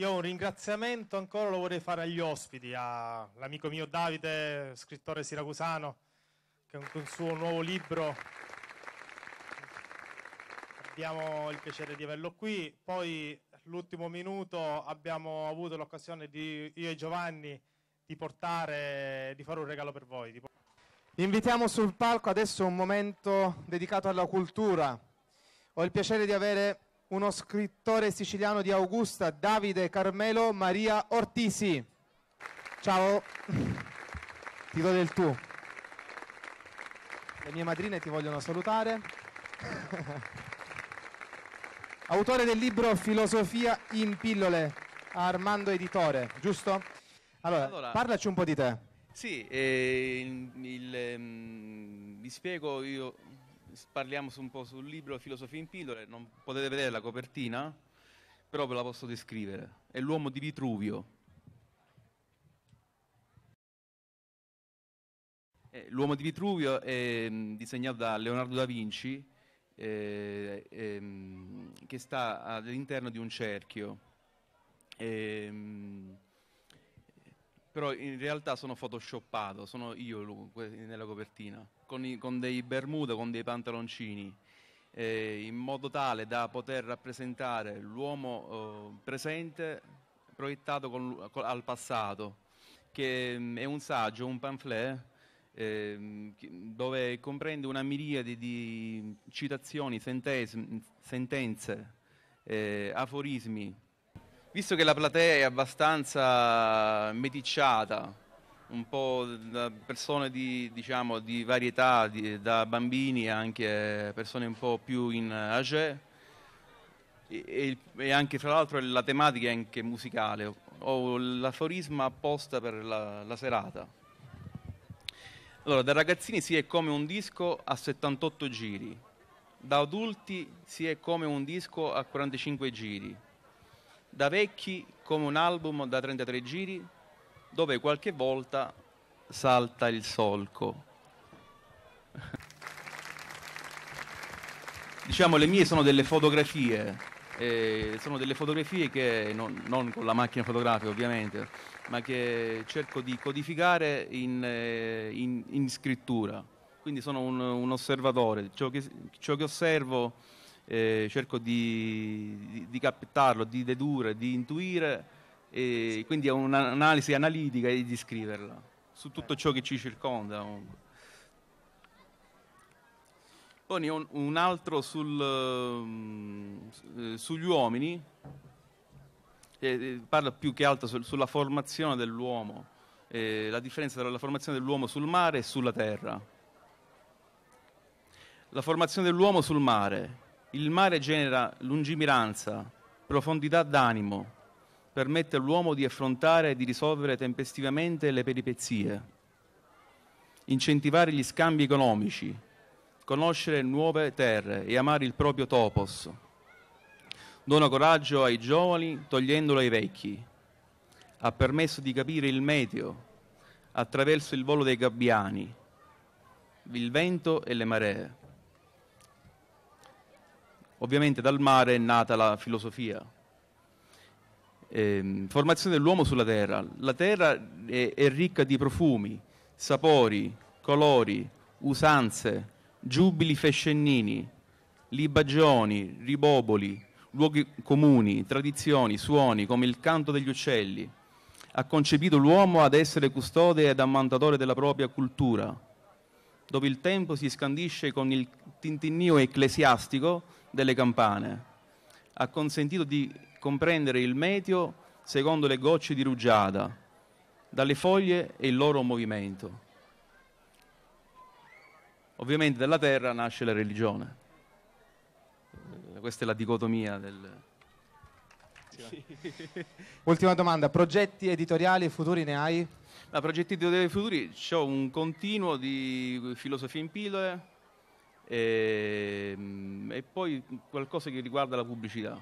Io un ringraziamento ancora lo vorrei fare agli ospiti, all'amico mio Davide, scrittore siracusano, che con il suo nuovo libro abbiamo il piacere di averlo qui. Poi l'ultimo minuto abbiamo avuto l'occasione di io e Giovanni di portare, di fare un regalo per voi. Invitiamo sul palco adesso un momento dedicato alla cultura. Ho il piacere di avere uno scrittore siciliano di Augusta, Davide Carmelo Maria Ortisi. Ciao, ti do del tu. Le mie madrine ti vogliono salutare. Autore del libro Filosofia in pillole, Armando Editore, giusto? Allora, allora parlaci un po' di te. Sì, eh, il, il, ehm, vi spiego, io parliamo un po' sul libro Filosofia in pillole, non potete vedere la copertina, però ve la posso descrivere. È l'uomo di Vitruvio. Eh, l'uomo di Vitruvio è mm, disegnato da Leonardo da Vinci, eh, ehm, che sta all'interno di un cerchio. Ehm, però in realtà sono photoshoppato, sono io nella copertina, con, i, con dei bermuda, con dei pantaloncini, eh, in modo tale da poter rappresentare l'uomo eh, presente proiettato con, con, al passato, che mm, è un saggio, un pamphlet eh, dove comprende una miriade di citazioni, sentese, sentenze, eh, aforismi Visto che la platea è abbastanza meticciata, un po' da persone di, diciamo, di varietà, di, da bambini anche persone un po' più in age, e, e, anche fra l'altro la tematica è anche musicale, ho l'aforisma apposta per la, la serata. Allora, da ragazzini si è come un disco a 78 giri, da adulti si è come un disco a 45 giri, da vecchi come un album da 33 giri dove qualche volta salta il solco. diciamo le mie sono delle fotografie, eh, sono delle fotografie che non, non, con la macchina fotografica ovviamente, ma che cerco di codificare in, eh, in, in scrittura. Quindi sono un, un osservatore, ciò che, ciò che osservo eh, cerco di, di, di, captarlo, di dedurre, di intuire, e quindi è un'analisi analitica e di scriverla su tutto ciò che ci circonda. Poi un, altro sul, eh, sugli uomini, eh, parla più che altro sulla formazione dell'uomo, eh, la differenza tra la formazione dell'uomo sul mare e sulla terra. La formazione dell'uomo sul mare, il mare genera lungimiranza, profondità d'animo, permette all'uomo di affrontare e di risolvere tempestivamente le peripezie, incentivare gli scambi economici, conoscere nuove terre e amare il proprio topos. Dona coraggio ai giovani togliendolo ai vecchi. Ha permesso di capire il meteo attraverso il volo dei gabbiani, il vento e le maree. Ovviamente dal mare è nata la filosofia. Eh, formazione dell'uomo sulla terra. La terra è, è ricca di profumi, sapori, colori, usanze, giubili fescennini, libagioni, riboboli, luoghi comuni, tradizioni, suoni come il canto degli uccelli. Ha concepito l'uomo ad essere custode ed ammantatore della propria cultura dove il tempo si scandisce con il tintinnio ecclesiastico delle campane. Ha consentito di comprendere il meteo secondo le gocce di rugiada, dalle foglie e il loro movimento. Ovviamente dalla terra nasce la religione. Questa è la dicotomia del, sì. Ultima domanda, progetti editoriali futuri ne hai? Da progetti editoriali futuri ho un continuo di filosofia in pillole e, ehm, e poi qualcosa che riguarda la pubblicità.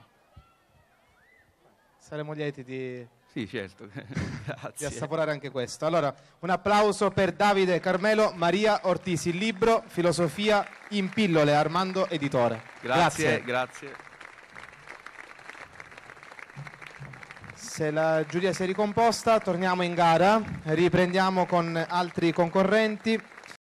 Saremo lieti di sì, certo. Grazie. Di assaporare anche questo. Allora, un applauso per Davide Carmelo Maria Ortisi, il libro Filosofia in pillole, Armando Editore. Grazie, grazie. grazie. Se la giuria si è ricomposta, torniamo in gara, riprendiamo con altri concorrenti.